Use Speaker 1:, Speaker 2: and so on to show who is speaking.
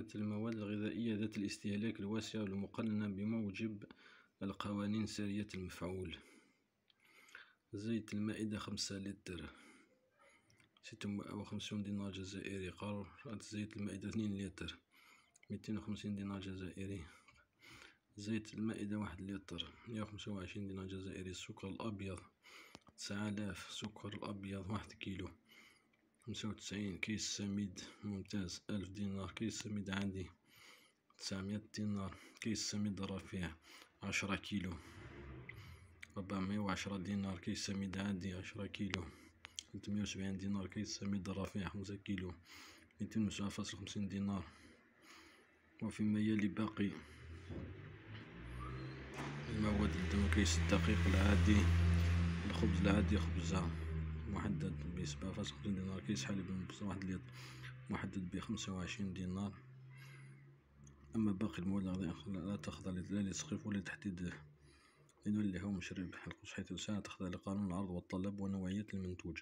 Speaker 1: مقارنة المواد الغذائية ذات الاستهلاك الواسع المقننة بموجب القوانين سرية المفعول زيت المائدة خمسة لتر ستة وخمسون دينار جزائري قرر زيت المائدة اثنين لتر ميتين وخمسين دينار جزائري زيت المائدة واحد لتر مية وخمسة وعشرين دينار جزائري السكر الأبيض تسعة آلاف سكر الأبيض واحد كيلو خمسة وتسعين سميد ممتاز ألف دينار كيس سميد عندي تسعمية دينار كيس سميد رفيع عشرة كيلو ربعمية وعشرة دينار كيس سميد عندي عشرة كيلو ثلاثمية وسبعين دينار كيس سميد رفيع خمسة كيلو ميتين وسبعة فاصل خمسين دينار وفيما يلي باقي المواد الدم كيس الدقيق العادي الخبز العادي خبزة محدد بسبعة فاصل دينار كيسحب لي واحد الليط محدد بخمسة وعشرين دينار أما باقي المواد الغذائية لا تخضع لا للتسخيف ولا لتحديد اللي هو مشروع بحلقه حيث ساعة تخضع لقانون العرض والطلب ونوعية المنتوج